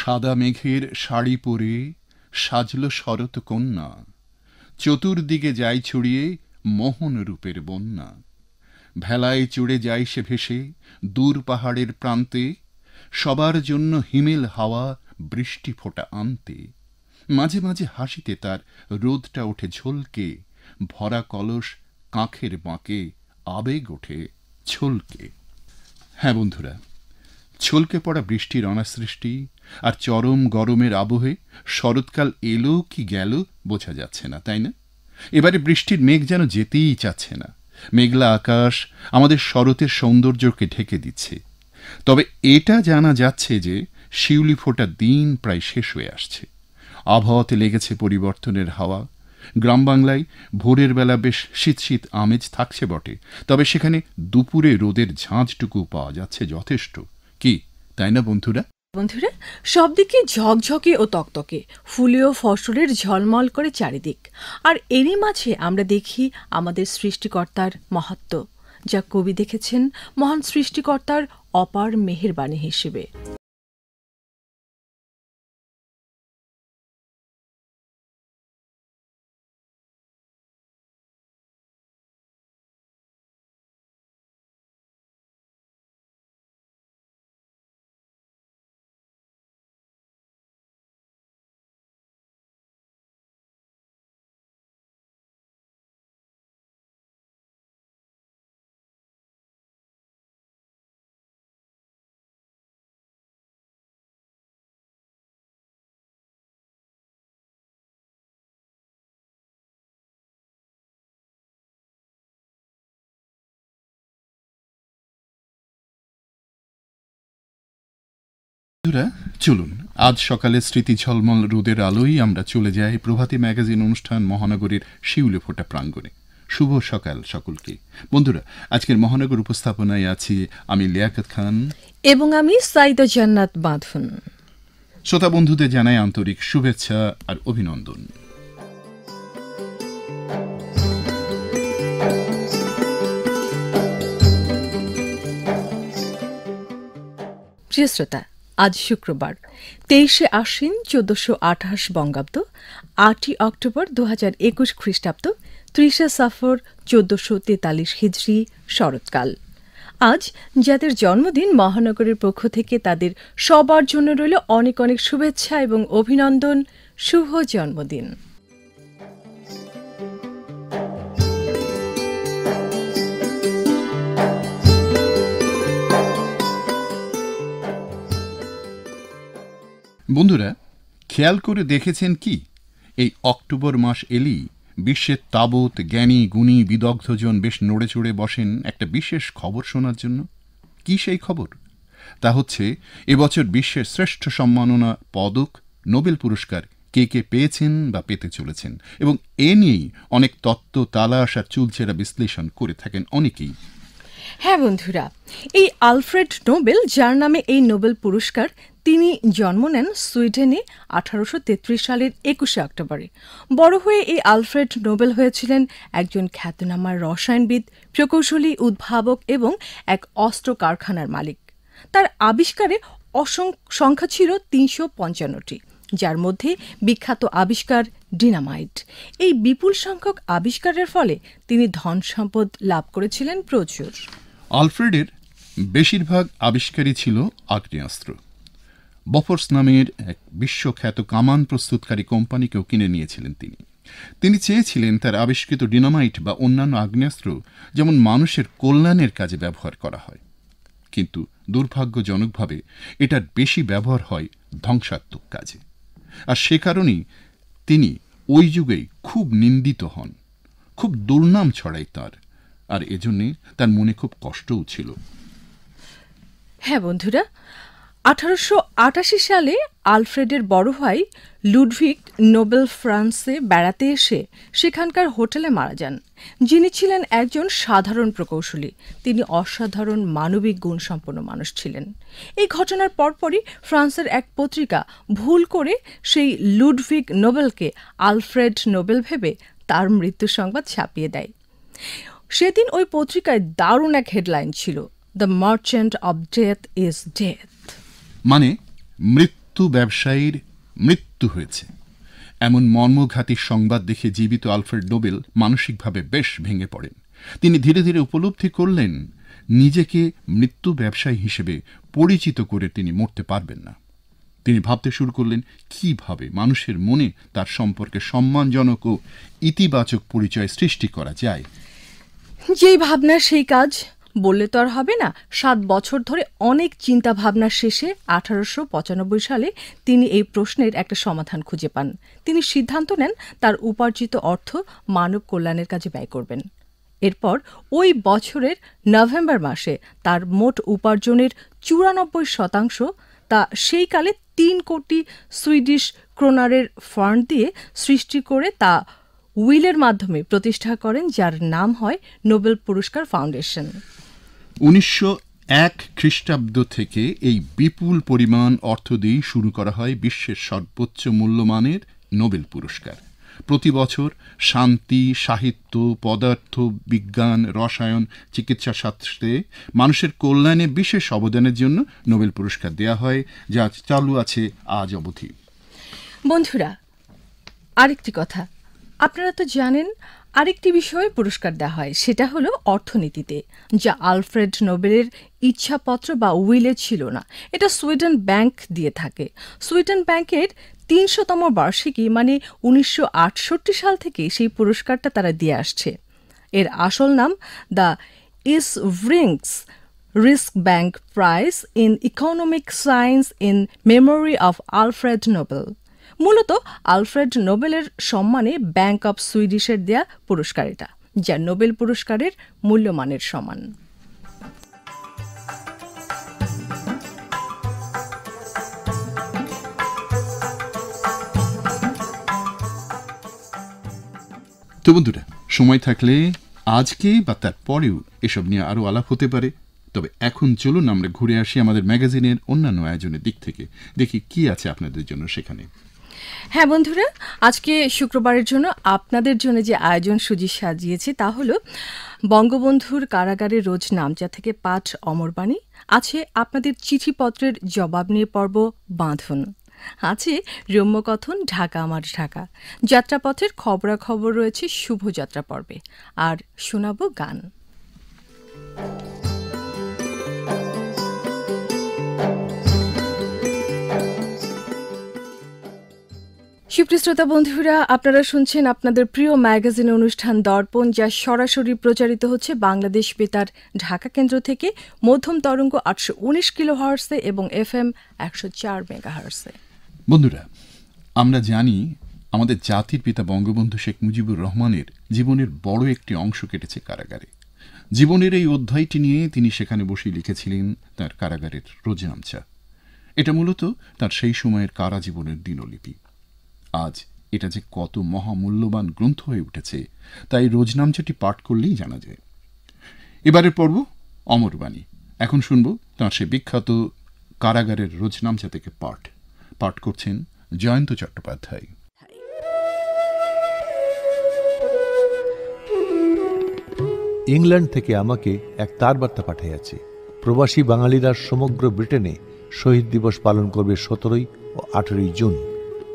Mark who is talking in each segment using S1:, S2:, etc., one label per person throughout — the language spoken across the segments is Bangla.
S1: সাদা মেঘের শাড়ি পরে সাজল শরৎ কন্যা চতুর্দিকে যাই ছড়িয়ে মোহন রূপের বন্যা ভেলায় চড়ে যাই সে ভেসে দূর পাহাড়ের প্রান্তে সবার জন্য হিমেল হাওয়া বৃষ্টি ফোটা আনতে মাঝে মাঝে হাসিতে তার রোদটা ওঠে ঝলকে ভরা কলস কাঁখের বাঁকে আবেগ ওঠে ছলকে হ্যাঁ বন্ধুরা ছলকে পড়া বৃষ্টির অনাসৃষ্টি আর চরম গরমের আবহে শরৎকাল এলো কি গেল বোঝা যাচ্ছে না তাই না এবারে বৃষ্টির মেঘ যেন যেতেই চাচ্ছে না মেঘলা আকাশ আমাদের শরতের সৌন্দর্যকে ঢেকে দিচ্ছে তবে এটা জানা যাচ্ছে যে শিউলি ফোটা দিন প্রায় শেষ হয়ে আসছে আবহাওয়াতে লেগেছে পরিবর্তনের হাওয়া গ্রাম বাংলায় ভোরের বেলা বেশ শীত শীত আমেজ থাকছে বটে তবে সেখানে দুপুরে রোদের ঝাঁঝটুকু পাওয়া যাচ্ছে যথেষ্ট কি তাই না বন্ধুরা
S2: বন্ধুরা সবদিকে ঝকঝকে ও তকতকে ফুলেও ফসলের ঝলমল করে চারিদিক আর এরই মাঝে আমরা দেখি আমাদের সৃষ্টিকর্তার মাহাত্ম যা কবি দেখেছেন মহান সৃষ্টিকর্তার অপার মেহেরবাণী হিসেবে
S1: বন্ধুরা চলুন আজ সকালে স্মৃতি ঝলমল রোদের আলোই আমরা চলে যাই প্রভাতী ম্যাগাজিন অনুষ্ঠান মহানগরীর শিউলে ফোটা প্রাঙ্গণে শুভ সকাল সকলকে বন্ধুরা আজকের মহানগর উপস্থাপনায় আছি আমি লিয়াকত খান
S2: এবং আমি সাইদা জান্নাত
S1: বাঁধুন শ্রোতা বন্ধুদের জানাই আন্তরিক শুভেচ্ছা আর
S2: অভিনন্দন প্রিয় শ্রোতা আজ শুক্রবার তেইশে আশ্বিন চোদ্দশো আঠাশ বঙ্গাব্দ আটই অক্টোবর দু হাজার একুশ খ্রিস্টাব্দ ত্রিশে সাফর চোদ্দশো তেতাল্লিশ হিজড়ি শরৎকাল আজ যাদের জন্মদিন মহানগরের পক্ষ থেকে তাদের সবার জন্য রইল অনেক অনেক শুভেচ্ছা এবং অভিনন্দন শুভ জন্মদিন
S1: বন্ধুরা খেয়াল করে দেখেছেন কি এই অক্টোবর মাস এলি বিশ্বের তাবৎ জ্ঞানী গুণী বিদগ্ধজন বেশ নড়ে চড়ে বসেন একটা বিশেষ খবর শোনার জন্য কি সেই খবর তা হচ্ছে এবছর বিশ্বের শ্রেষ্ঠ সম্মাননা পদক নোবেল পুরস্কার কে কে পেয়েছেন বা পেতে চলেছেন এবং এ নিয়েই অনেক তত্ত্ব তালাশ আর চুলচেরা বিশ্লেষণ করে থাকেন অনেকেই
S2: হ্যাঁ বন্ধুরা এই আলফ্রেড নোবেল যার নামে এই নোবেল পুরস্কার তিনি জন্ম নেন সুইডেনে আঠারোশো সালের একুশে অক্টোবরে বড় হয়ে এই আলফ্রেড নোবেল হয়েছিলেন একজন খ্যাতনামা রসায়নবিদ প্রকৌশলী উদ্ভাবক এবং এক অস্ত্র কারখানার মালিক তার আবিষ্কারে সংখ্যা ছিল তিনশো পঞ্চান্নটি যার মধ্যে বিখ্যাত আবিষ্কার ডিনামাইট এই বিপুল সংখ্যক আবিষ্কারের ফলে তিনি ধন সম্পদ লাভ করেছিলেন প্রচুর
S1: আলফ্রেডের বেশিরভাগ আবিষ্কারই ছিল আগ্নেয়াস্ত্র বফর্স নামের এক বিশ্বখ্যাত কামান প্রস্তুতকারী কোম্পানিকেও কিনে নিয়েছিলেন তিনি তিনি চেয়েছিলেন তার আবিষ্কৃত ডিনামাইট বা অন্যান্য আগ্নেয়াস্ত্র যেমন মানুষের কল্যাণের কাজে ব্যবহার করা হয় কিন্তু দুর্ভাগ্যজনকভাবে এটার বেশি ব্যবহার হয় ধ্বংসাত্মক কাজে আর সে কারণেই তিনি ওই যুগেই খুব নিন্দিত হন খুব দুর্নাম ছড়ায় তার আর এজন্যে তার মনে খুব কষ্টও ছিল
S2: হ্যাঁ বন্ধুরা আঠারোশো সালে আলফ্রেডের বড় ভাই লুডভিক নোবেল ফ্রান্সে বেড়াতে এসে সেখানকার হোটেলে মারা যান যিনি ছিলেন একজন সাধারণ প্রকৌশলী তিনি অসাধারণ মানবিক গুণসম্পন্ন মানুষ ছিলেন এই ঘটনার পরপরই ফ্রান্সের এক পত্রিকা ভুল করে সেই লুডভিক নোবেলকে আলফ্রেড নোবেল ভেবে তার মৃত্যু সংবাদ ছাপিয়ে দেয় সেদিন ওই পত্রিকায় দারুণ এক হেডলাইন ছিল the merchant of death is death
S1: মানে মৃত্যু ব্যবসায়ীর মৃত্যু হয়েছে এমন মর্মঘাতী সংবাদ দেখে জীবিত আলফ্রেড নোবেল মানসিকভাবে বেশ ভেঙে পড়েন তিনি ধীরে ধীরে উপলব্ধি করলেন নিজেকে মৃত্যু ব্যবসায়ী হিসেবে পরিচিত করে তিনি মরতে পারবেন না তিনি ভাবতে শুরু করলেন কিভাবে মানুষের মনে তার সম্পর্কে সম্মানজনক ও ইতিবাচক পরিচয় সৃষ্টি করা যায়
S2: যে ভাবনা সেই কাজ বললে তো আর হবে না সাত বছর ধরে অনেক চিন্তা ভাবনা শেষে আঠারোশো সালে তিনি এই প্রশ্নের একটা সমাধান খুঁজে পান তিনি সিদ্ধান্ত নেন তার উপার্জিত অর্থ মানব কল্যাণের কাজে ব্যয় করবেন এরপর ওই বছরের নভেম্বর মাসে তার মোট উপার্জনের চুরানব্বই শতাংশ তা সেই কালে তিন কোটি সুইডিশ ক্রোনারের ফান্ড দিয়ে সৃষ্টি করে তা উইলের মাধ্যমে প্রতিষ্ঠা করেন যার নাম হয় নোবেল পুরস্কার ফাউন্ডেশন
S1: উনিশশো এক খ্রিস্টাব্দ থেকে এই বিপুল পরিমাণ অর্থ দিয়েই শুরু করা হয় বিশ্বের সর্বোচ্চ মূল্যমানের নোবেল পুরস্কার প্রতি বছর শান্তি সাহিত্য পদার্থ বিজ্ঞান রসায়ন চিকিৎসা শাস্ত্রে মানুষের কল্যাণে বিশেষ অবদানের জন্য নোবেল পুরস্কার দেয়া হয় যা চালু আছে আজ অবধি
S2: বন্ধুরা আরেকটি কথা আপনারা তো জানেন আরেকটি বিষয়ে পুরস্কার দেওয়া হয় সেটা হলো অর্থনীতিতে যা আলফ্রেড নোবেলের ইচ্ছাপত্র বা উইলে ছিল না এটা সুইডেন ব্যাংক দিয়ে থাকে সুইডেন ব্যাংকের তিনশোতম বার্ষিকী মানে উনিশশো সাল থেকে সেই পুরস্কারটা তারা দিয়ে আসছে এর আসল নাম the Sveriges Riksbank prize in economic science in memory of Alfred Nobel মূলত আলফ্রেড নোবেলের সম্মানে ব্যাংক অব সুইডিশের দেয়া পুরস্কার এটা যা নোবেল পুরস্কারের মূল্যমানের সমান
S1: তো বন্ধুরা সময় থাকলে আজকে বা তার পরেও এসব নিয়ে আরও আলাপ হতে পারে তবে এখন চলুন আমরা ঘুরে আসি আমাদের ম্যাগাজিনের অন্যান্য আয়োজনের দিক থেকে দেখি কি আছে আপনাদের জন্য সেখানে
S2: হ্যাঁ বন্ধুরা আজকে শুক্রবারের জন্য আপনাদের জন্য যে আয়োজন সুজি সাজিয়েছি তা হলো বঙ্গবন্ধুর কারাগারে রোজ যা থেকে পাঠ অমরবাণী আছে আপনাদের চিঠিপত্রের জবাব নিয়ে পর্ব বাঁধন আছে রম্যকথন ঢাকা আমার ঢাকা যাত্রাপথের খবরাখবর রয়েছে শুভযাত্রা পর্বে আর শোনাব গান thank you সুপ্রিয় শ্রোতা বন্ধুরা আপনারা শুনছেন আপনাদের প্রিয় ম্যাগাজিন অনুষ্ঠান দর্পণ যা সরাসরি প্রচারিত হচ্ছে বাংলাদেশ বেতার ঢাকা কেন্দ্র থেকে মধ্যম তরঙ্গ আটশো উনিশ কিলো হার্সে এবং এফ এম একশো চার মেগা হার্সে
S1: বন্ধুরা আমরা জানি আমাদের জাতির পিতা বঙ্গবন্ধু শেখ মুজিবুর রহমানের জীবনের বড় একটি অংশ কেটেছে কারাগারে জীবনের এই অধ্যায়টি নিয়ে তিনি সেখানে বসে লিখেছিলেন তার কারাগারের রোজে আমচা এটা মূলত তার সেই সময়ের কারা জীবনের দিনলিপি আজ এটা যে কত মহামূল্যবান গ্রন্থ হয়ে উঠেছে তাই রোজনামচাটি পাঠ করলেই জানা যায় এবারের পর্ব অমরবাণী এখন শুনব তাঁর সে বিখ্যাত কারাগারের রোজনামচা থেকে পাঠ পাঠ করছেন জয়ন্ত চট্টোপাধ্যায়
S3: ইংল্যান্ড থেকে আমাকে এক তার বার্তা পাঠাইয়াছে প্রবাসী বাঙালিরা সমগ্র ব্রিটেনে শহীদ দিবস পালন করবে সতেরোই ও আঠেরোই জুন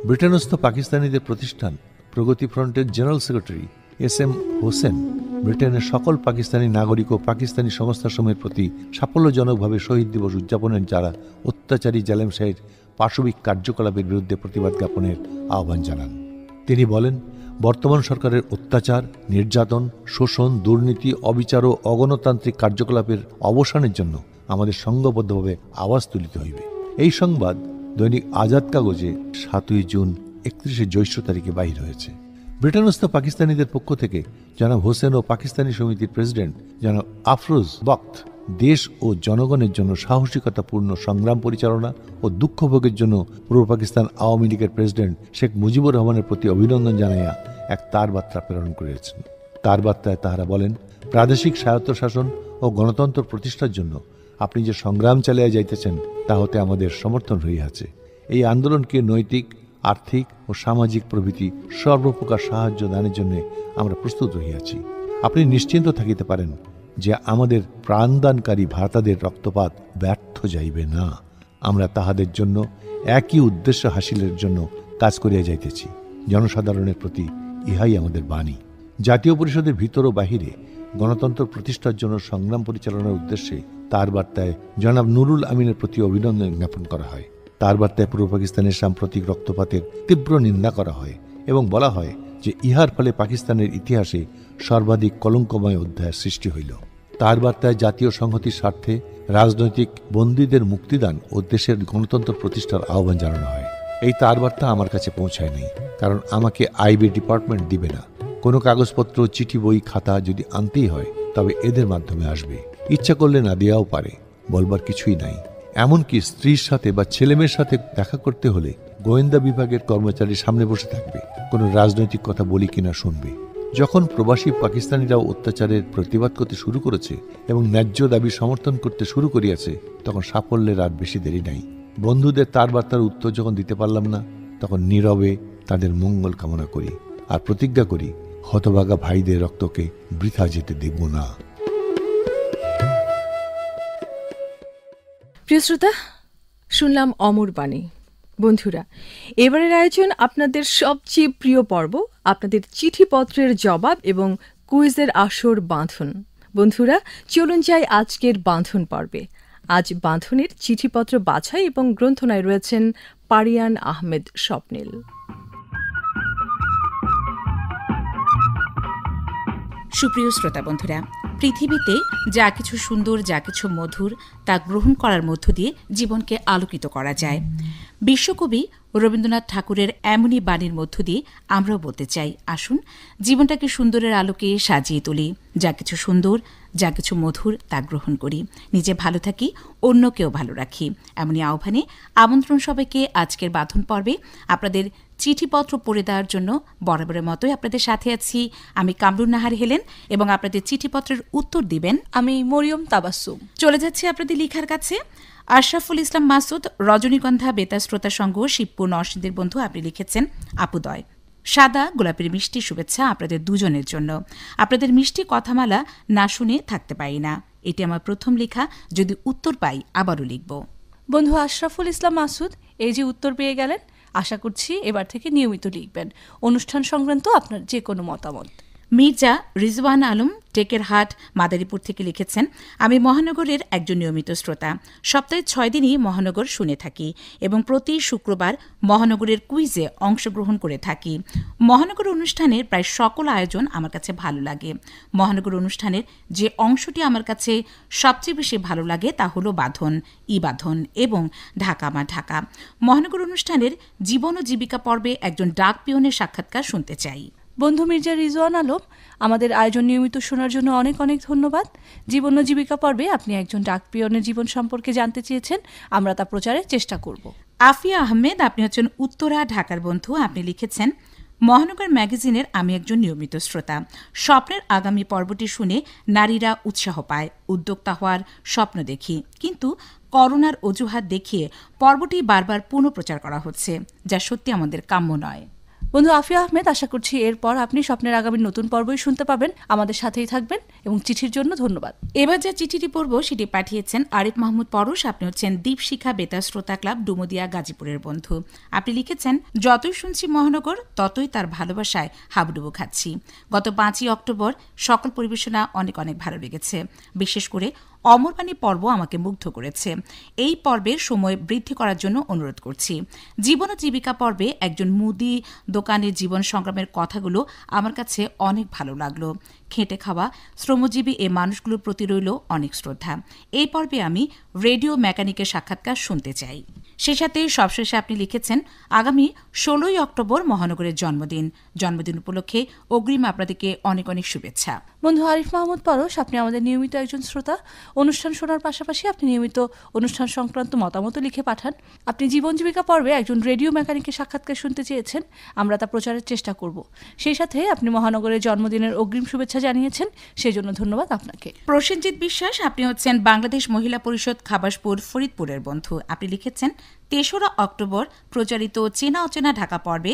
S3: ব্রিটেনস্থ পাকিস্তানিদের প্রতিষ্ঠান প্রগতি ফ্রন্টের general secretary S M Hossain ব্রিটেনের সকল পাকিস্তানি নাগরিক ও পাকিস্তানি সংস্থাসমূহের প্রতি সাফল্যজনকভাবে শহীদ দিবস উদযাপনের যারা অত্যাচারী জালেম শাহের পাশবিক কার্যকলাপের বিরুদ্ধে প্রতিবাদ জ্ঞাপনের আহ্বান জানান তিনি বলেন বর্তমান সরকারের অত্যাচার নির্যাতন শোষণ দুর্নীতি অবিচার ও অগণতান্ত্রিক কার্যকলাপের অবসানের জন্য আমাদের সংঘবদ্ধভাবে আওয়াজ তুলিতে হইবে এই সংবাদ দৈনিক আজাদ কাগজে সাতই জুন একত্রিশে জ্যৈষ্ঠ তারিখে বাহির হয়েছে ব্রিটেনস্থ পাকিস্তানিদের পক্ষ থেকে জনাব হোসেন ও পাকিস্তানি সমিতির প্রেসিডেন্ট জনাব আফরোজ বক্ত দেশ ও জনগণের জন্য সাহসিকতাপূর্ণ সংগ্রাম পরিচালনা ও দুঃখভোগের জন্য পূর্ব পাকিস্তান আওয়ামী লীগের প্রেসিডেন্ট শেখ মুজিবুর রহমানের প্রতি অভিনন্দন জানাইয়া এক তার বার্তা প্রেরণ করেছেন তার বার্তায় তাহারা বলেন প্রাদেশিক স্বায়ত্তশাসন ও গণতন্ত্র প্রতিষ্ঠার জন্য আপনি যে সংগ্রাম চালিয়ে যাইতেছেন তাহতে আমাদের সমর্থন হইয়াছে এই আন্দোলনকে নৈতিক আর্থিক ও সামাজিক প্রভৃতি সর্বপ্রকার সাহায্য দানের জন্য আমরা প্রস্তুত হইয়াছি আপনি নিশ্চিন্ত থাকিতে পারেন যে আমাদের প্রাণদানকারী ভারতাদের রক্তপাত ব্যর্থ যাইবে না আমরা তাহাদের জন্য একই উদ্দেশ্য হাসিলের জন্য কাজ করিয়া যাইতেছি জনসাধারণের প্রতি ইহাই আমাদের বাণী জাতীয় পরিষদের ভিতর ও বাহিরে গণতন্ত্র প্রতিষ্ঠার জন্য সংগ্রাম পরিচালনার উদ্দেশ্যে তার বার্তায় জনাব নুরুল আমিনের প্রতি অভিনন্দন জ্ঞাপন করা হয় তার বার্তায় পূর্ব পাকিস্তানের সাম্প্রতিক রক্তপাতের তীব্র নিন্দা করা হয় এবং বলা হয় যে ইহার ফলে পাকিস্তানের ইতিহাসে সর্বাধিক কলঙ্কময় অধ্যায়ের সৃষ্টি হইল তার বার্তায় জাতীয় সংহতির স্বার্থে রাজনৈতিক বন্দীদের মুক্তিদান ও দেশের গণতন্ত্র প্রতিষ্ঠার আহ্বান জানানো হয় এই তার বার্তা আমার কাছে পৌঁছায় নাই কারণ আমাকে আইবি ডিপার্টমেন্ট দিবে না কোনো কাগজপত্র চিঠি বই খাতা যদি আনতেই হয় তবে এদের মাধ্যমে আসবে ইচ্ছা করলে না দেওয়াও পারে বলবার কিছুই নাই এমনকি স্ত্রীর সাথে বা ছেলেমেয়ের সাথে দেখা করতে হলে গোয়েন্দা বিভাগের কর্মচারীর সামনে বসে থাকবে কোনো রাজনৈতিক কথা বলি কিনা শুনবে যখন প্রবাসী পাকিস্তানিরাও অত্যাচারের প্রতিবাদ করতে শুরু করেছে এবং ন্যায্য দাবি সমর্থন করতে শুরু করিয়াছে তখন সাফল্যের আর বেশি দেরি নাই বন্ধুদের তার বার্তার উত্তর যখন দিতে পারলাম না তখন নীরবে তাদের মঙ্গল কামনা করি আর প্রতিজ্ঞা করি হতভাগা ভাইদের রক্তকে বৃথা যেতে দেব না
S2: প্রিয় শ্রোতা শুনলাম অমর বাণী বন্ধুরা এবারের আয়োজন আপনাদের সবচেয়ে প্রিয় পর্ব আপনাদের চিঠিপত্রের জবাব এবং কুইজের আসর বাঁধন বন্ধুরা চলুন যাই আজকের বাঁধন পর্বে আজ বাঁধনের চিঠিপত্র বাছাই এবং গ্রন্থনায় রয়েছেন পারিয়ান আহমেদ স্বপ্নিল
S4: সুপ্রিয় শ্রোতা বন্ধুরা পৃথিবীতে যা কিছু সুন্দর যা কিছু মধুর তা গ্রহণ করার মধ্য দিয়ে জীবনকে আলোকিত করা যায় বিশ্বকবি রবীন্দ্রনাথ ঠাকুরের এমনই বাণীর মধ্য দিয়ে আমরাও বলতে চাই আসুন জীবনটাকে সুন্দরের আলোকে সাজিয়ে তুলি যা কিছু সুন্দর যা কিছু মধুর তা গ্রহণ করি নিজে ভালো থাকি অন্যকেও ভালো রাখি এমনই আহ্বানে আমন্ত্রণ সবাইকে আজকের বাঁধন পর্বে আপনাদের চিঠিপত্র পড়ে দেওয়ার জন্য বরাবরের মতোই আপনাদের সাথে আছি আমি কামরুন নাহার হেলেন এবং আপনাদের চিঠিপত্রের উত্তর দিবেন আমি মরিয়ম তাবাসুম চলে যাচ্ছি আপনাদের লিখার কাছে আশরাফুল ইসলাম মাসুদ রজনীগন্ধা বেতার শ্রোতা সংঘ শিবপুর নরসিংদের বন্ধু আপনি লিখেছেন আপুদয় সাদা গোলাপের মিষ্টি শুভেচ্ছা আপনাদের দুজনের জন্য আপনাদের মিষ্টি কথামালা না শুনে থাকতে পারি না এটি আমার প্রথম লেখা যদি উত্তর পাই আবারও লিখব বন্ধু আশরাফুল ইসলাম মাসুদ এই যে উত্তর পেয়ে গেলেন আশা করছি এবার থেকে নিয়মিত লিখবেন অনুষ্ঠান সংক্রান্ত আপনার যে কোনো মতামত মির্জা রিজওয়ান আলম টেকেরহাট মাদারীপুর থেকে লিখেছেন আমি মহানগরের একজন নিয়মিত শ্রোতা সপ্তাহে ছয় দিনই মহানগর শুনে থাকি এবং প্রতি শুক্রবার মহানগরের কুইজে অংশগ্রহণ করে থাকি মহানগর অনুষ্ঠানের প্রায় সকল আয়োজন আমার কাছে ভালো লাগে মহানগর অনুষ্ঠানের যে অংশটি আমার কাছে সবচেয়ে বেশি ভালো লাগে তা হলো বাঁধন ই বাঁধন এবং ঢাকা মা ঢাকা মহানগর অনুষ্ঠানের জীবন ও জীবিকা পর্বে একজন ডাক পিয়নের সাক্ষাৎকার শুনতে চাই বন্ধু মির্জা রিজওয়ান আলম আমাদের আয়োজন
S5: নিয়মিত শোনার জন্য অনেক অনেক ধন্যবাদ জীবন ও জীবিকা পর্বে আপনি একজন ডাকপিয়নের জীবন সম্পর্কে
S4: জানতে চেয়েছেন আমরা তা প্রচারের চেষ্টা করব আফিয়া আহমেদ আপনি হচ্ছেন উত্তরা ঢাকার বন্ধু আপনি লিখেছেন মহানগর ম্যাগাজিনের আমি একজন নিয়মিত শ্রোতা স্বপ্নের আগামী পর্বটি শুনে নারীরা উৎসাহ পায় উদ্যোক্তা হওয়ার স্বপ্ন দেখি কিন্তু করোনার অজুহাত দেখিয়ে পর্বটি বারবার পুনঃপ্রচার করা হচ্ছে যা সত্যি আমাদের কাম্য নয় বন্ধু আফিয়া আহমেদ আশা করছি এরপর আপনি স্বপ্নের আগামী নতুন পর্বই শুনতে পাবেন আমাদের সাথেই থাকবেন এবং চিঠির জন্য ধন্যবাদ এবার যে চিঠিটি পড়ব সেটি পাঠিয়েছেন আরিফ মাহমুদ পরশ আপনি হচ্ছেন দীপশিখা বেতার শ্রোতা ক্লাব ডুমদিয়া গাজীপুরের বন্ধু আপনি লিখেছেন যতই শুনছি মহানগর ততই তার ভালোবাসায় হাবডুবু খাচ্ছি গত পাঁচই অক্টোবর সকল পরিবেশনা অনেক অনেক ভালো লেগেছে বিশেষ করে অমরবাণী পর্ব আমাকে মুগ্ধ করেছে এই পর্বের সময় বৃদ্ধি করার জন্য অনুরোধ করছি জীবন ও জীবিকা পর্বে একজন মুদি দোকানের জীবন সংগ্রামের কথাগুলো আমার কাছে অনেক ভালো লাগলো খেটে খাওয়া শ্রমজীবী এ মানুষগুলোর প্রতি রইল অনেক শ্রদ্ধা এই পর্বে আমি রেডিও মেকানিকের সাক্ষাৎকার শুনতে চাই সে সাথে সবশেষে আপনি লিখেছেন আগামী ষোলোই অক্টোবর মহানগরের জন্মদিন জন্মদিন উপলক্ষে অগ্রিম আপনাদেরকে অনেক অনেক শুভেচ্ছা
S5: বন্ধু আরিফ মাহমুদ পারস আপনি আমাদের নিয়মিত একজন শ্রোতা অনুষ্ঠান শোনার পাশাপাশি আপনি নিয়মিত অনুষ্ঠান সংক্রান্ত মতামতও লিখে পাঠান আপনি জীবন জীবিকা পর্বে একজন রেডিও মেকানিকের সাক্ষাৎকার শুনতে চেয়েছেন আমরা তা প্রচারের চেষ্টা করব সেই সাথে আপনি মহানগরের জন্মদিনের অগ্রিম শুভেচ্ছা জানিয়েছেন
S4: সেই জন্য ধন্যবাদ আপনাকে প্রসেনজিৎ বিশ্বাস আপনি হচ্ছেন বাংলাদেশ মহিলা পরিষদ খাবাসপুর ফরিদপুরের বন্ধু আপনি লিখেছেন তেসরা অক্টোবর প্রচারিত চেনা অচেনা ঢাকা পর্বে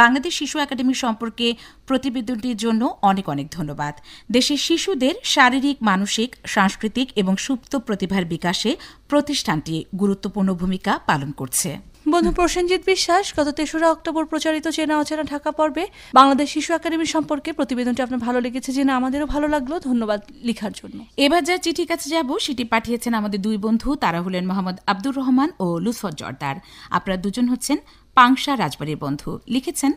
S4: বাংলাদেশ শিশু একাডেমি সম্পর্কে প্রতিবেদনটির জন্য অনেক অনেক ধন্যবাদ দেশের শিশুদের শারীরিক মানসিক সাংস্কৃতিক এবং সুপ্ত প্রতিভার বিকাশে প্রতিষ্ঠানটি গুরুত্বপূর্ণ ভূমিকা পালন করছে বন্ধু প্রসেনজিৎ বিশ্বাস গত তেসরা অক্টোবর
S5: প্রচারিত চেনা অচেনা ঢাকা পর্বে বাংলাদেশ শিশু একাডেমি সম্পর্কে প্রতিবেদনটি আপনার ভালো লেগেছে জেনে আমাদেরও
S4: ভালো লাগলো ধন্যবাদ লিখার জন্য এবার যা চিঠি কাছে যাব সেটি পাঠিয়েছেন আমাদের দুই বন্ধু তারা হলেন মোহাম্মদ আব্দুর রহমান ও লুৎফর জর্দার আপনারা দুজন হচ্ছেন পাংশা রাজবাড়ির বন্ধু লিখেছেন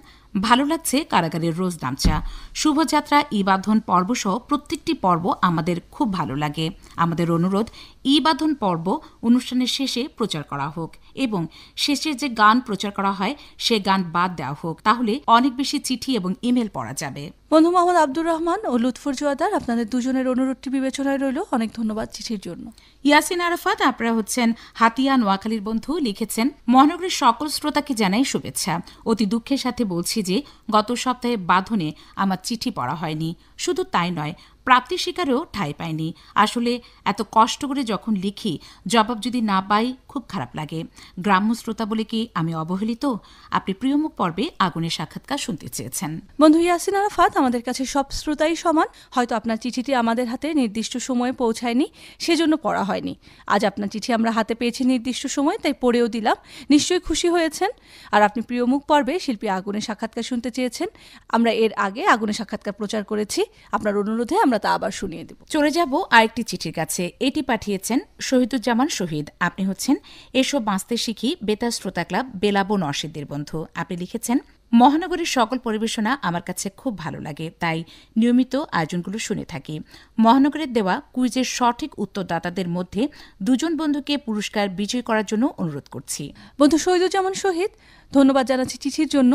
S4: ভালো লাগছে কারাগারের রোজ নামচা শুভযাত্রা ইবাধন পর্ব সহ প্রত্যেকটি পর্ব আমাদের খুব ভালো লাগে আমাদের অনুরোধ ইবাধন পর্ব অনুষ্ঠানের শেষে প্রচার করা হোক এবং শেষে যে গান প্রচার করা হয় সে গান বাদ দেওয়া হোক তাহলে অনেক বেশি চিঠি এবং ইমেল পড়া যাবে
S5: বন্ধু মোহাম্মদ আব্দুর রহমান ও লুৎফর জোয়াদার আপনাদের দুজনের অনুরোধটি বিবেচনায় রইল অনেক ধন্যবাদ চিঠির জন্য
S4: ইয়াসিন আরাফাত আপনারা হচ্ছেন হাতিয়া নোয়াখালীর বন্ধু লিখেছেন মহানগরীর সকল শ্রোতাকে জানাই শুভেচ্ছা অতি দুঃখের সাথে বলছি যে গত সপ্তাহে বাঁধনে আমার চিঠি পড়া হয়নি শুধু তাই নয় প্রাপ্তি শিকারেও ঠাঁই পায়নি আসলে এত কষ্ট করে যখন লিখি জবাব যদি না পাই খুব খারাপ লাগে গ্রাম্য শ্রোতা বলে কি আমি অবহেলিত আপনি প্রিয়মুখ পর্বে আগুনের সাক্ষাৎকার শুনতে চেয়েছেন বন্ধু ইয়াসিন আরাফাত আমাদের কাছে সব শ্রোতাই সমান
S5: হয়তো আপনার চিঠিটি আমাদের হাতে নির্দিষ্ট সময়ে পৌঁছায়নি সেজন্য পড়া হয়নি আজ আপনার চিঠি আমরা হাতে পেয়েছি নির্দিষ্ট সময় তাই পড়েও দিলাম নিশ্চয়ই খুশি হয়েছেন আর আপনি প্রিয়মুখ পর্বে শিল্পী আগুনের সাক্ষাৎকার শুনতে চেয়েছেন আমরা এর আগে আগুনের সাক্ষাৎকার প্রচার করেছি আপনার অনুরোধে
S4: আমরা আমরা তা আবার শুনিয়ে দেব চলে যাব আরেকটি চিঠির কাছে এটি পাঠিয়েছেন শহীদুজ্জামান শহীদ আপনি হচ্ছেন এসব বাঁচতে শিখি বেতার শ্রোতা ক্লাব বেলাবো নরসিদ্দির বন্ধু আপনি লিখেছেন মহানগরীর সকল পরিবেশনা আমার কাছে খুব ভালো লাগে তাই নিয়মিত আয়োজনগুলো শুনে থাকি মহানগরের দেওয়া কুইজের সঠিক উত্তরদাতাদের মধ্যে দুজন বন্ধুকে পুরস্কার বিজয়ী করার জন্য অনুরোধ করছি বন্ধু শহীদুজ্জামান শহীদ ধন্যবাদ জানাচ্ছি চিঠির জন্য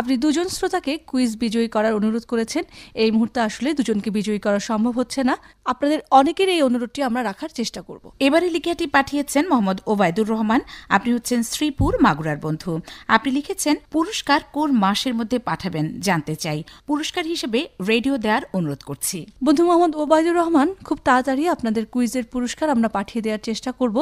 S5: আপনি দুজন শ্রোতাকে কুইজ বিজয়ী করার অনুরোধ করেছেন এই মুহূর্তে আসলে দুজনকে বিজয়ী
S4: করা সম্ভব হচ্ছে না আপনাদের অনেকের এই অনুরোধটি আমরা রাখার চেষ্টা করব এবারে লিখিয়াটি পাঠিয়েছেন মোহাম্মদ ওবায়দুর রহমান আপনি হচ্ছেন শ্রীপুর মাগুরার বন্ধু আপনি লিখেছেন পুরস্কার কোন মাসের মধ্যে পাঠাবেন জানতে চাই পুরস্কার হিসেবে রেডিও দেওয়ার অনুরোধ করছি
S5: বন্ধু মোহাম্মদ ওবায়দুর রহমান খুব তাড়াতাড়ি আপনাদের কুইজের পুরস্কার আমরা পাঠিয়ে দেওয়ার চেষ্টা করব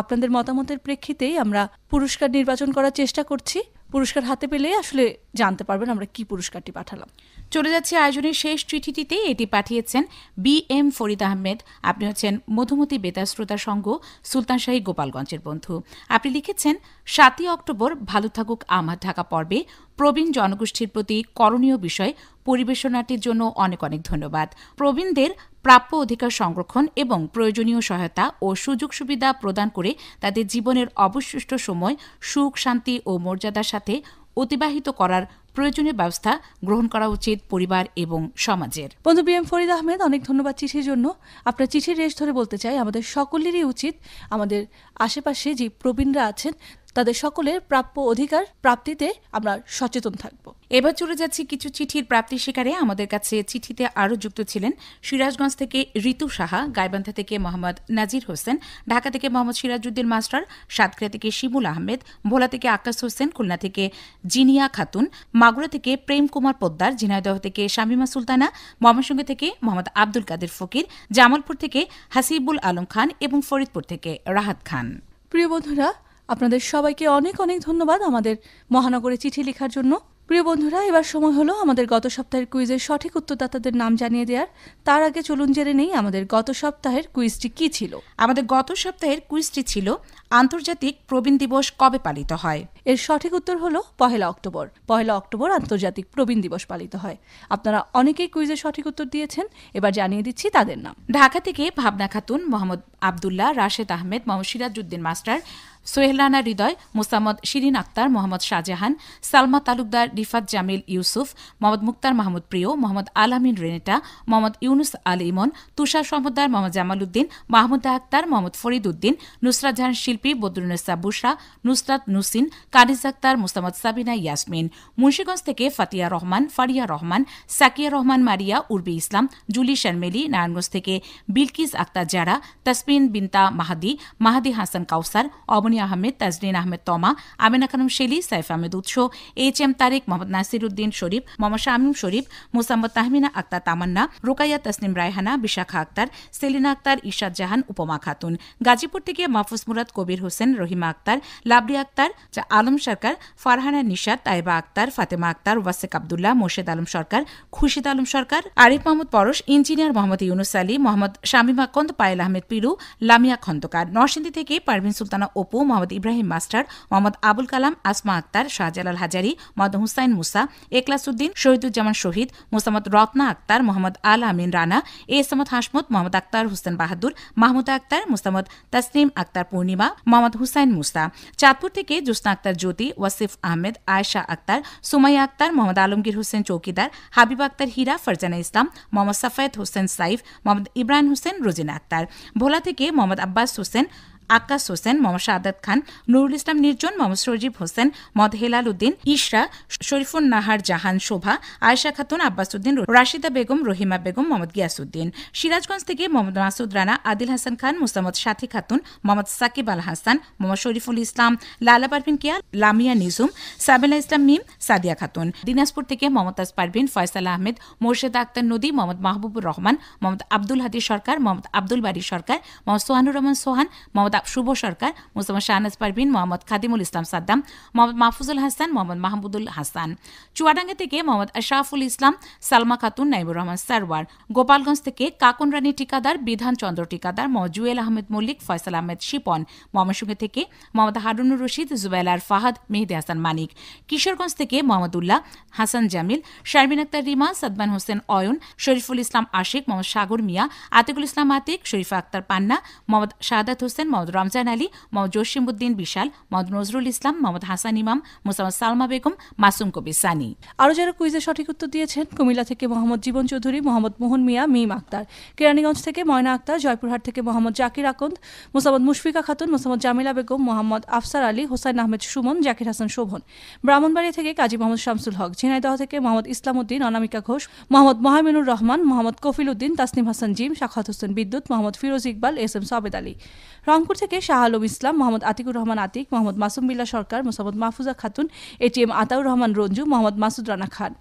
S5: আপনাদের মতামতের প্রেক্ষিতেই আমরা পুরস্কার নির্বাচন করার চেষ্টা করছি পুরস্কার হাতে পেলে আসলে
S4: জানতে পারবেন আমরা কি পুরস্কারটি পাঠালাম চলে যাচ্ছে আয়োজনের শেষ চিঠিটিতে এটি পাঠিয়েছেন বি এম ফরিদ আহমেদ আপনি হচ্ছেন মধুমতি বেতার শ্রোতা সংঘ সুলতানশাহী গোপালগঞ্জের বন্ধু আপনি লিখেছেন সাতই অক্টোবর ভালো থাকুক আমার ঢাকা পর্বে প্রবীণ জনগোষ্ঠীর প্রতি করণীয় বিষয় পরিবেশনাটির জন্য অনেক অনেক ধন্যবাদ প্রবীণদের প্রাপ্য অধিকার সংরক্ষণ এবং প্রয়োজনীয় সহায়তা ও সুযোগ সুবিধা প্রদান করে তাদের জীবনের অবশিষ্ট সময় সুখ শান্তি ও মর্যাদার সাথে অতিবাহিত করার প্রয়োজনীয় ব্যবস্থা গ্রহণ করা উচিত পরিবার এবং সমাজের বন্ধু বি এম ফরিদ আহমেদ
S5: অনেক ধন্যবাদ চিঠির জন্য আপনার চিঠির রেশ ধরে বলতে চাই আমাদের সকলেরই উচিত আমাদের আশেপাশে যে প্রবীণরা আছেন তাদের সকলের প্রাপ্য অধিকার প্রাপ্তিতে আমরা সচেতন
S4: থাকব এবার চলে যাচ্ছি কিছু চিঠির প্রাপ্তি শিকারে আমাদের কাছে চিঠিতে আরও যুক্ত ছিলেন সিরাজগঞ্জ থেকে ঋতু সাহা গাইবান্ধা থেকে মোহাম্মদ নাজির হোসেন ঢাকা থেকে মোহাম্মদ সিরাজউদ্দিন মাস্টার সাতক্ষীরা থেকে শিমুল আহমেদ ভোলা থেকে আকাশ হোসেন খুলনা থেকে জিনিয়া খাতুন মাগুরা থেকে প্রেম কুমার পোদ্দার ঝিনাইদহ থেকে শামিমা সুলতানা ময়মনসিংহ থেকে মোহাম্মদ আব্দুল কাদের ফকির জামালপুর থেকে হাসিবুল আলম খান এবং ফরিদপুর থেকে রাহাত খান
S5: প্রিয় বন্ধুরা আপনাদের সবাইকে অনেক অনেক ধন্যবাদ আমাদের মহানগরে চিঠি লেখার জন্য প্রিয় বন্ধুরা এবার সময় হলো আমাদের গত সপ্তাহের কুইজের সঠিক উত্তরদাতাদের নাম জানিয়ে দেওয়ার তার আগে চলুন জেনে নেই আমাদের গত সপ্তাহের কুইজটি কি ছিল আমাদের গত সপ্তাহের কুইজটি ছিল আন্তর্জাতিক প্রবীণ দিবস কবে পালিত হয় এর সঠিক উত্তর হলো পহেলা অক্টোবর পহেলা অক্টোবর আন্তর্জাতিক প্রবীণ দিবস পালিত হয় আপনারা অনেকেই কুইজের সঠিক উত্তর দিয়েছেন এবার
S4: জানিয়ে দিচ্ছি তাদের নাম ঢাকা থেকে ভাবনা খাতুন মোহাম্মদ আবদুল্লাহ রাশেদ আহমেদ মোহাম্মদ সিরাজউদ্দিন মাস্টার সোহেলানা হৃদয় মোসাম্মদ শিরিন আক্তার মোহাম্মদ শাহজাহান সালমা তালুকদার রিফাত জামিল ইউসুফ মোহাম্মদ মুক্তার মাহমুদ প্রিয় মোহাম্মদ আলামিন রেনেটা মোহাম্মদ ইউনুস আল ইমন তুষার সমদ্দার মোহাম্মদ জামাল উদ্দিন মাহমুদা আক্তার মোহাম্মদ ফরিদ উদ্দিন নুসরাত জাহান শিল্পী বদরুনসা বুসা নুসরাত নুসিন কানিজ আক্তার মোসাম্মদ সাবিনা ইয়াসমিন মুন্সীগঞ্জ থেকে ফাতিয়া রহমান ফারিয়া রহমান সাকিয়া রহমান মারিয়া উর্বি ইসলাম জুলি শ্যানমেলি নারায়ণগঞ্জ থেকে বিলকিস আক্তার জারা তাসমিন বিনতা মাহাদি মাহাদি হাসান কাউসার অবনী আমি আহমেদ তাজরিন আহমেদ তমা আমেনা খানম শেলি সাইফ আহমেদ উৎস এইচ এম তারিক মোহাম্মদ নাসির উদ্দিন শরীফ মোহাম্মদ শামিম শরীফ মোসাম্মদ তাহমিনা আক্তার তামান্না রুকাইয়া তসনিম রায়হানা বিশাখা আক্তার সেলিনা আক্তার ইশাদ জাহান উপমা খাতুন গাজীপুর থেকে মাহফুজ মুরাদ কবির হোসেন রহিমা আক্তার লাবরি আক্তার আলম সরকার ফারহানা নিশাদ তাইবা আক্তার ফাতেমা আক্তার ওয়াসেক আবদুল্লাহ মোর্শেদ আলম সরকার খুশিদ আলম সরকার আরিফ মাহমুদ পরশ ইঞ্জিনিয়ার মোহাম্মদ ইউনুস আলী মোহাম্মদ শামিমা কন্দ পায়েল আহমেদ পিরু লামিয়া খন্দকার নরসিংদী থেকে পারভিন সুলতানা অপু মোহাম্মদ ইব্রাহিম মাস্টার মোহাম্মদ আবুল কালাম আসমা আক্তার শাহজালাল হাজারি মোহাম্মদ হুসাইন মুসা একলাসুদ্দিন শহীদুজ্জামান শহীদ মোসাম্মদ রত্না আক্তার মোহাম্মদ আল আমিন রানা এসমদ হাসমত মোহাম্মদ আক্তার হুসেন বাহাদুর মাহমুদা আক্তার মোসাম্মদ তসনিম আক্তার পূর্ণিমা মোহাম্মদ হুসাইন মুসা চাঁদপুর থেকে জুসনা আক্তার জ্যোতি ওয়াসিফ আহমেদ আয়েশা আক্তার সুমাইয়া আক্তার মোহাম্মদ আলমগীর হোসেন চৌকিদার হাবিব আক্তার হীরা ফরজানা ইসলাম মোহাম্মদ সাফায়েত হোসেন সাইফ মোহাম্মদ ইব্রাহিম হোসেন রোজিনা আক্তার ভোলা থেকে মোহাম্মদ আব্বাস হোসেন আক্কাস হোসেন মোহাম্মদ সাদাত খান নুরুল ইসলাম নির্জন মোহাম্মদ সজিব হোসেন মদ হেলাল উদ্দিন ইশরা শরীফুন নাহার জাহান শোভা আয়শা খাতুন আব্বাস উদ্দিন রাশিদা বেগম রহিমা বেগম মোহাম্মদ গিয়াসউদ্দিন সিরাজগঞ্জ থেকে মোহাম্মদ মাসুদ রানা আদিল হাসান খান মোসাম্মদ সাথী খাতুন মোহাম্মদ সাকিব আল হাসান মোহাম্মদ শরীফুল ইসলাম লালা পারভিন কিয়া লামিয়া নিজুম সাবেলা ইসলাম মিম সাদিয়া খাতুন দিনাজপুর থেকে মমতাজ পারভিন ফয়সাল আহমেদ মোর্শেদা আক্তার নদী মোহাম্মদ মাহবুবুর রহমান মোহাম্মদ আব্দুল হাদি সরকার মোহাম্মদ আব্দুল বাড়ি সরকার মোহাম্মদ সোহানুর রহমান সোহান মোহাম্মদ সাদ্দাম শুভ সরকার মুসামা শাহনাজ পারভিন মোহাম্মদ খাদিমুল ইসলাম সাদ্দাম মোহাম্মদ মাহফুজুল হাসান মোহাম্মদ মাহমুদুল হাসান চুয়াডাঙ্গা থেকে মোহাম্মদ আশাফুল ইসলাম সালমা খাতুন নাইবুর রহমান সারওয়ার গোপালগঞ্জ থেকে কাকুন রানী ঠিকাদার বিধান চন্দ্র ঠিকাদার মোহাম্মদ জুয়েল আহমেদ মল্লিক ফয়সাল আহমেদ শিপন ময়মনসিংহ থেকে মোহাম্মদ হারুনুর রশিদ আর ফাহাদ মেহেদি হাসান মানিক কিশোরগঞ্জ থেকে মোহাম্মদুল্লাহ হাসান জামিল শারমিন আক্তার রিমা সাদমান হোসেন অয়ন শরীফুল ইসলাম আশিক মোহাম্মদ সাগর মিয়া আতিকুল ইসলাম আতিক শরীফা আক্তার পান্না মোহাম্মদ শাহাদাত হোসেন মোহাম্মদ মোহাম্মদ রমজান আলী মোহাম্মদ জসিমুদ্দিন বিশাল মোহাম্মদ নজরুল ইসলাম মোহাম্মদ হাসান ইমাম মোসাম্মদ সালমা বেগম মাসুম কবি সানি আরও যারা কুইজে সঠিক উত্তর দিয়েছেন কুমিল্লা থেকে মোহাম্মদ জীবন চৌধুরী মোহাম্মদ মোহন মিয়া মিম আক্তার
S5: কেরানীগঞ্জ থেকে ময়না আক্তার জয়পুরহাট থেকে মোহাম্মদ জাকির আকন্দ মোসাম্মদ মুশফিকা খাতুন মোসাম্মদ জামিলা বেগম মোহাম্মদ আফসার আলী হোসাইন আহমেদ সুমন জাকির হাসান শোভন ব্রাহ্মণবাড়ি থেকে কাজী মোহাম্মদ শামসুল হক ঝিনাইদহ থেকে মোহাম্মদ ইসলাম উদ্দিন অনামিকা ঘোষ মোহাম্মদ মহামিনুর রহমান মোহাম্মদ কফিল উদ্দিন তাসনিম হাসান জিম শাখাত হোসেন বিদ্যুৎ মোহাম্মদ ফিরোজ ইকবাল এস এম সাবেদ আলী রংপুর থেকে শাহ আলম ইসলাম মোহাম্মদ আতিকুর রহমান আতিক মোহাম্মদ মাসুম বিল্লা সরকার মোসাম্মদ মাহফুজা খাতুন এটিএম আতাউর রহমান রঞ্জু মোহাম্মদ মাসুদ রানা খান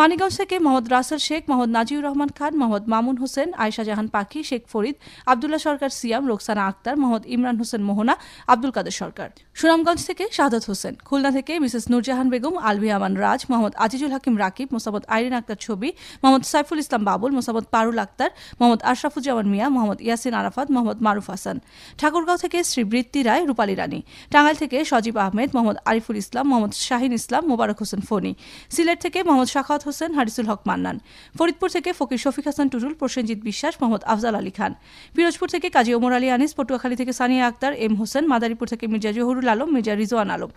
S5: মানিকগঞ্জ থেকে মোহাম্মদ রাসেল শেখ মোহাম্মদ নাজিউর রহমান খান মোহাম্মদ মামুন হোসেন আয়সা জাহান পাখি শেখ ফরিদ আবদুল্লাহ সরকার সিয়াম রোকসানা আক্তার মোহাম্মদ ইমরান হোসেন মোহনা আব্দুল কাদের সরকার সুনামগঞ্জ থেকে শাহাদত হোসেন খুলনা থেকে মিসেস নুরজাহান বেগম আলভি আমান রাজ মোহাম্মদ আজিজুল হাকিম রাকিব মোসাম্মদ আইরিন আক্তার ছবি মোহাম্মদ সাইফুল ইসলাম বাবুল মোসাম্মদ পারুল আক্তার মোহাম্মদ আশরাফুজ্জামান মিয়া মোহাম্মদ ইয়াসিন আরাফাত মোহাম্মদ মারুফ হাসান ঠাকুরগাঁও থেকে শ্রী বৃত্তি রায় রূপালী রানী টাঙ্গাইল থেকে সজীব আহমেদ মোহাম্মদ আরিফুল ইসলাম মোহাম্মদ শাহিন ইসলাম মোবারক হোসেন ফনি সিলেট থেকে মোহাম্মদ শাখাত হোসেন হারিসুল হক মান্নান ফরিদপুর থেকে ফকির শফিক হাসান টুটুল প্রসেনজিৎ বিশ্বাস মোহাম্মদ আফজাল আলী খান পিরোজপুর থেকে কাজী ওমর আলী আনিস পটুয়াখালী থেকে সানিয়া আক্তার এম হোসেন মাদারীপুর থেকে মির্জা জহুরুল আলম মির্জা রিজওয়ান আলম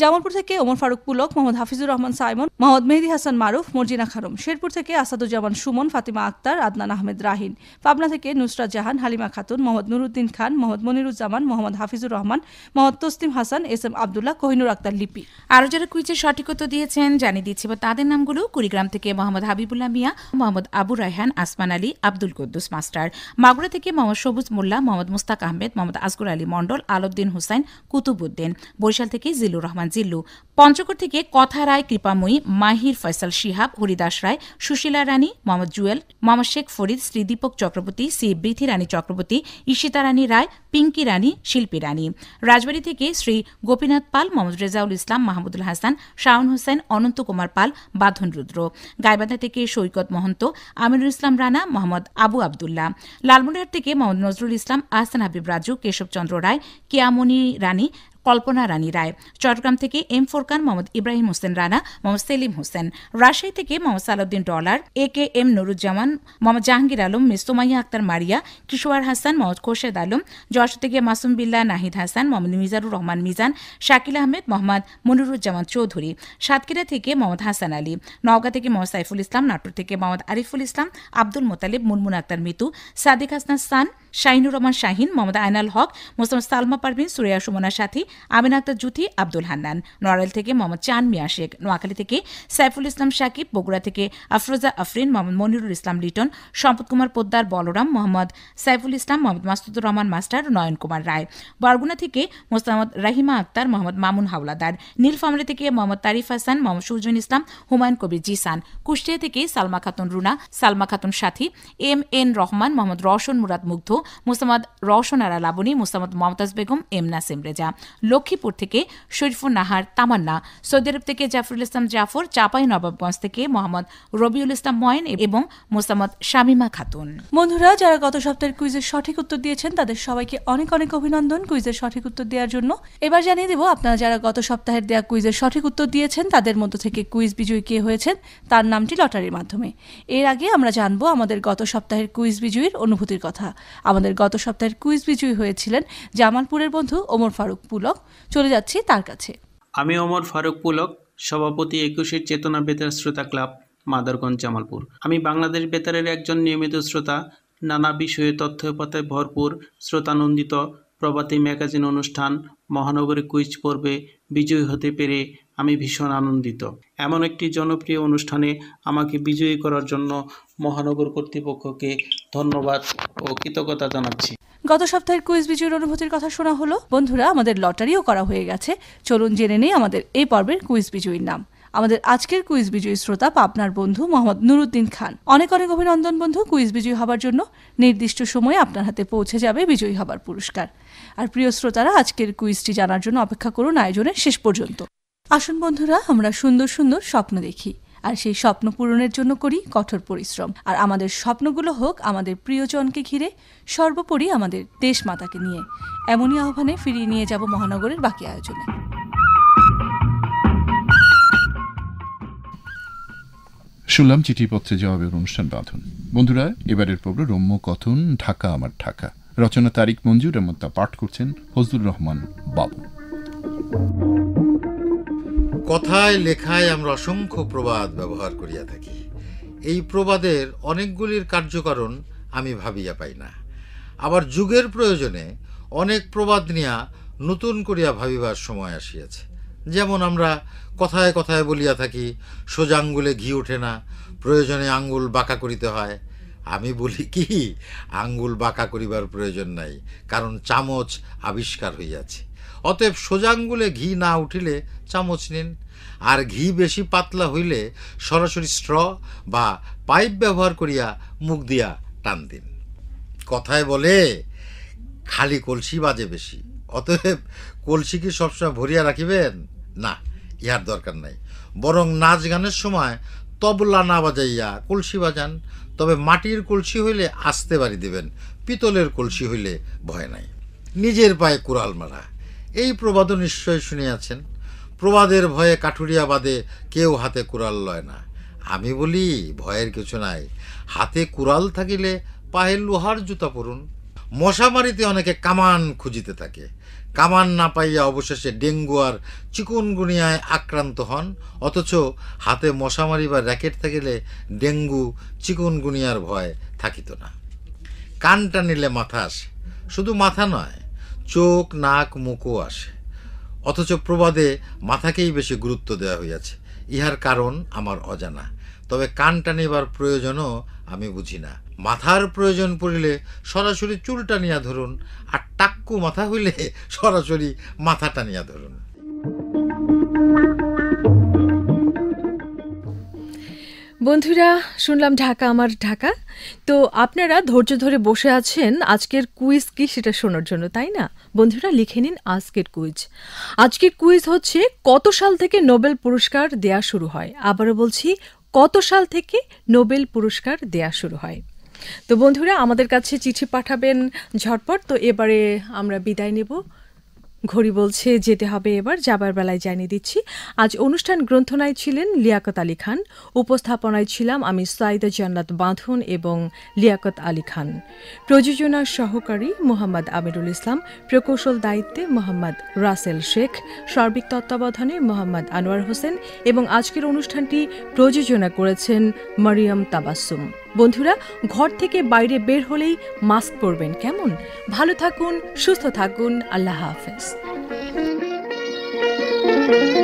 S5: জামালপুর থেকে ওমর ফারুক পুলক মোহাম্মদ হাফিজুর রহমান সাইমন মোহাম্মদ মেহদি হাসান মারুফ মর্জিনা খানম শেরপুর থেকে আসাদুজ্জামান সুমন ফাতিমা আক্তার আদনান আহমেদ রাহিন পাবনা থেকে নুসরাত জাহান হালিমা খাতুন মোহাম্মদ নুরুদ্দিন খান মোহাম্মদ মনিরুজ্জামান মোহাম্মদ হাফিজুর রহমান
S4: মোহাম্মদ তসলিম হাসান এস এম আবদুল্লাহ কোহিনুর আক্তার লিপি আরো যারা কুইজের সঠিকতা দিয়েছেন জানিয়ে দিচ্ছি বা তাদের নামগুলো কুড়ি কুড়িগ্রাম থেকে মোহাম্মদ হাবিবুল্লাহ মিয়া মোহাম্মদ আবু রায়হান আসমান আলী আব্দুল কুদ্দুস মাস্টার মাগুরা থেকে মোহাম্মদ সবুজ মোল্লা মোহাম্মদ মুস্তাক আহমেদ মোহাম্মদ আসগর আলী মণ্ডল আলউদ্দিন হুসাইন কুতুবুদ্দিন বরিশাল থেকে জিল্লুর রহমান জিল্লু পঞ্চগড় থেকে কথা রায় কৃপাময়ী মাহির ফয়সাল শিহাব হরিদাস রায় সুশীলা রানী মোহাম্মদ জুয়েল মোহাম্মদ শেখ ফরিদ শ্রী দীপক চক্রবর্তী সি বৃথি রানী চক্রবর্তী ঈশিতা রানী রায় পিঙ্কি রানী শিল্পী রানী রাজবাড়ী থেকে শ্রী গোপীনাথ পাল মোহাম্মদ রেজাউল ইসলাম মাহমুদুল হাসান শাহন হোসেন অনন্ত কুমার পাল বাঁধন রুদ্র গাইবান্ধা থেকে সৈকত মহন্ত আমিনুল ইসলাম রানা মোহাম্মদ আবু আবদুল্লাহ লালমনিরহাট থেকে মোহাম্মদ নজরুল ইসলাম আহসান হাবিব রাজু কেশবচন্দ্র রায় কেয়ামণি রানী কল্পনা রানী রায় চট্টগ্রাম থেকে এম ফোরকান মোহাম্মদ ইব্রাহিম হোসেন রানা মোহাম্মদ সেলিম হোসেন রাজশাহী থেকে Mohammad Salauddin Dollar A K M Nuruzzaman Mohammad Jahangir Alam Mistumaiya Akter Maria Kishwar Hasan Mohammad Khorshed Alam Jessore থেকে মাসুম বিল্লা নাহিদ হাসান মোহাম্মদ মিজারুর রহমান মিজান শাকিল আহমেদ মোহাম্মদ মনিরুজ্জামান চৌধুরী সাতক্ষীরা থেকে মোহাম্মদ হাসান আলী নওগাঁ থেকে মোহাম্মদ সাইফুল ইসলাম নাটোর থেকে মোহাম্মদ আরিফুল ইসলাম আব্দুল মোতালিব মুনমুন আক্তার মিতু সাদিক হাসনা সান শাহিনুর রহমান শাহিন মোহাম্মদ আয়নাল হক মোসাম সালমা পারভিন সুরিয়া সুমনা সাথী আমিন আক্তার জুথি আব্দুল হান্নান নড়াইল থেকে মোহাম্মদ চান মিয়া শেখ নোয়াখালী থেকে সাইফুল ইসলাম সাকিব বগুড়া থেকে আফরোজা আফরিন মোহাম্মদ মনিরুল ইসলাম লিটন সম্পদ কুমার পোদ্দার বলরাম মোহাম্মদ সাইফুল ইসলাম মোহাম্মদ মাসুদুর রহমান মাস্টার নয়ন কুমার রায় বরগুনা থেকে মোস্তামদ রাহিমা আক্তার মোহাম্মদ মামুন হাওলাদার নীলফামলি থেকে মোহাম্মদ তারিফ হাসান মোহাম্মদ সুজন ইসলাম হুমায়ুন কবির জিসান কুষ্টিয়া থেকে সালমা খাতুন রুনা সালমা খাতুন সাথী এম এন রহমান মোহাম্মদ রওশন মুরাদ মুগ্ধ মোস্তামাদ আরা লাবনী মোস্তামাদ মমতাজ বেগম এমনা সিমরেজা লক্ষ্মীপুর থেকে শরীফুর নাহার তামান্না সৌদি আরব থেকে জাফরুল ইসলাম জাফর চাপাই নবাবগঞ্জ থেকে মোহাম্মদ রবিউল ইসলাম ময়েন এবং মোস্তামদ শামিমা খাতুন বন্ধুরা যারা গত সপ্তাহের কুইজের সঠিক উত্তর দিয়েছেন তাদের সবাইকে অনেক অনেক অভিনন্দন কুইজের সঠিক উত্তর
S5: দেওয়ার জন্য এবার জানিয়ে দেব আপনারা যারা গত সপ্তাহের দেওয়া কুইজের সঠিক উত্তর দিয়েছেন তাদের মধ্য থেকে কুইজ বিজয়ী কে হয়েছেন তার নামটি লটারির মাধ্যমে এর আগে আমরা জানবো আমাদের গত সপ্তাহের কুইজ বিজয়ীর অনুভূতির কথা আমাদের গত সপ্তাহের কুইজ বিজয়ী হয়েছিলেন জামালপুরের বন্ধু ওমর ফারুক পুলক চলে যাচ্ছি তার কাছে
S3: আমি ওমর ফারুক পুলক সভাপতি একুশের চেতনা বেতার শ্রোতা ক্লাব মাদারগঞ্জ জামালপুর আমি বাংলাদেশ বেতারের একজন নিয়মিত শ্রোতা নানা বিষয়ে তথ্যপাতে ভরপুর শ্রোতানন্দিত প্রবাদী ম্যাগাজিন অনুষ্ঠান মহানগরী কুইজ পর্বে বিজয়ী হতে পেরে আমি ভীষণ আনন্দিত এমন একটি জনপ্রিয় অনুষ্ঠানে আমাকে বিজয়ী করার জন্য মহানগর কর্তৃপক্ষকে ধন্যবাদ ও কৃতজ্ঞতা জানাচ্ছি
S5: গত সপ্তাহের কুইজ বিজয়ের অনুভূতির কথা শোনা হলো বন্ধুরা আমাদের লটারিও করা হয়ে গেছে চলুন জেনে নেই আমাদের এই পর্বের কুইজ বিজয়ীর নাম আমাদের আজকের কুইজ বিজয়ী শ্রোতা পাবনার বন্ধু মোহাম্মদ নুরুদ্দিন খান অনেক অনেক অভিনন্দন বন্ধু কুইজ বিজয়ী হবার জন্য নির্দিষ্ট সময়ে আপনার হাতে পৌঁছে যাবে বিজয়ী হবার পুরস্কার আর প্রিয় শ্রোতারা আজকের কুইজটি জানার জন্য অপেক্ষা করুন আয়োজনের শেষ পর্যন্ত আসুন বন্ধুরা আমরা সুন্দর সুন্দর স্বপ্ন দেখি আর সেই স্বপ্ন পূরণের জন্য করি কঠোর পরিশ্রম আর আমাদের স্বপ্নগুলো হোক আমাদের প্রিয়জনকে ঘিরে সর্বোপরি আমাদের দেশ মাতাকে নিয়ে এমনই আহ্বানে ফিরিয়ে নিয়ে যাব মহানগরের বাকি আয়োজনে
S1: শুনলাম চিঠিপত্রে জবাবের অনুষ্ঠান বাঁধন বন্ধুরা এবারের পর্ব রম্য কথন ঢাকা আমার ঢাকা রচনা তারিক মঞ্জুর এমন তা পাঠ করছেন ফজলুর রহমান
S6: বাবু কথায় লেখায় আমরা অসংখ্য প্রবাদ ব্যবহার করিয়া থাকি এই প্রবাদের অনেকগুলির কার্যকারণ আমি ভাবিয়া পাই না আবার যুগের প্রয়োজনে অনেক প্রবাদ নিয়া নতুন করিয়া ভাবিবার সময় আসিয়াছে যেমন আমরা কথায় কথায় বলিয়া থাকি সোজা আঙ্গুলে ঘি ওঠে না প্রয়োজনে আঙ্গুল বাঁকা করিতে হয় আমি বলি কি আঙ্গুল বাঁকা করিবার প্রয়োজন নাই কারণ চামচ আবিষ্কার হইয়াছে অতএব সোজাঙ্গুলে ঘি না উঠিলে চামচ নিন আর ঘি বেশি পাতলা হইলে সরাসরি স্ট্র বা পাইপ ব্যবহার করিয়া মুখ দিয়া টান দিন কথায় বলে খালি কলসি বাজে বেশি অতএব কলসি কি সবসময় ভরিয়া রাখিবেন না ইহার দরকার নাই বরং নাচ গানের সময় তবলা না বাজাইয়া কলসি বাজান তবে মাটির কলসি হইলে আসতে বাড়ি দিবেন পিতলের কলসি হইলে ভয় নাই নিজের পায়ে কুড়াল মারা এই প্রবাদও নিশ্চয় শুনিয়াছেন প্রবাদের ভয়ে কাঠুরিয়া বাদে কেউ হাতে কুড়াল লয় না আমি বলি ভয়ের কিছু নাই হাতে কুড়াল থাকিলে পায়ে লোহার জুতা পরুন মশামারিতে অনেকে কামান খুঁজিতে থাকে কামান না পাইয়া অবশেষে ডেঙ্গু আর চিকুনগুনিয়ায় আক্রান্ত হন অথচ হাতে মশামারি বা র্যাকেট থাকিলে ডেঙ্গু চিকুনগুনিয়ার ভয় থাকিত না কান টানিলে মাথা আসে শুধু মাথা নয় চোখ নাক মুখও আসে অথচ প্রবাদে মাথাকেই বেশি গুরুত্ব দেওয়া হইয়াছে ইহার কারণ আমার অজানা তবে কান টানিবার প্রয়োজনও আমি বুঝি না মাথার প্রয়োজন পড়িলে সরাসরি চুলটা টানিয়া ধরুন আর টাক্কু মাথা হইলে সরাসরি মাথাটা টানিয়া ধরুন
S2: বন্ধুরা শুনলাম ঢাকা আমার ঢাকা তো আপনারা ধৈর্য ধরে বসে আছেন আজকের কুইজ কি সেটা শোনার জন্য তাই না বন্ধুরা লিখে নিন আজকের কুইজ আজকের কুইজ হচ্ছে কত সাল থেকে নোবেল পুরস্কার দেয়া শুরু হয় আবারও বলছি কত সাল থেকে নোবেল পুরস্কার দেয়া শুরু হয় তো বন্ধুরা আমাদের কাছে চিঠি পাঠাবেন ঝটপট তো এবারে আমরা বিদায় নেব ঘড়ি বলছে যেতে হবে এবার যাবার বেলায় জানিয়ে দিচ্ছি আজ অনুষ্ঠান গ্রন্থনায় ছিলেন লিয়াকত আলী খান উপস্থাপনায় ছিলাম আমি সাইদা জান্নাত বাঁধন এবং লিয়াকত আলী খান প্রযোজনা সহকারী মোহাম্মদ আমিরুল ইসলাম প্রকৌশল দায়িত্বে মোহাম্মদ রাসেল শেখ সার্বিক তত্ত্বাবধানে মোহাম্মদ আনোয়ার হোসেন এবং আজকের অনুষ্ঠানটি প্রযোজনা করেছেন মারিয়াম তাবাসুম বন্ধুরা ঘর থেকে বাইরে বের হলেই মাস্ক পরবেন কেমন ভালো থাকুন সুস্থ থাকুন আল্লাহ হাফেজ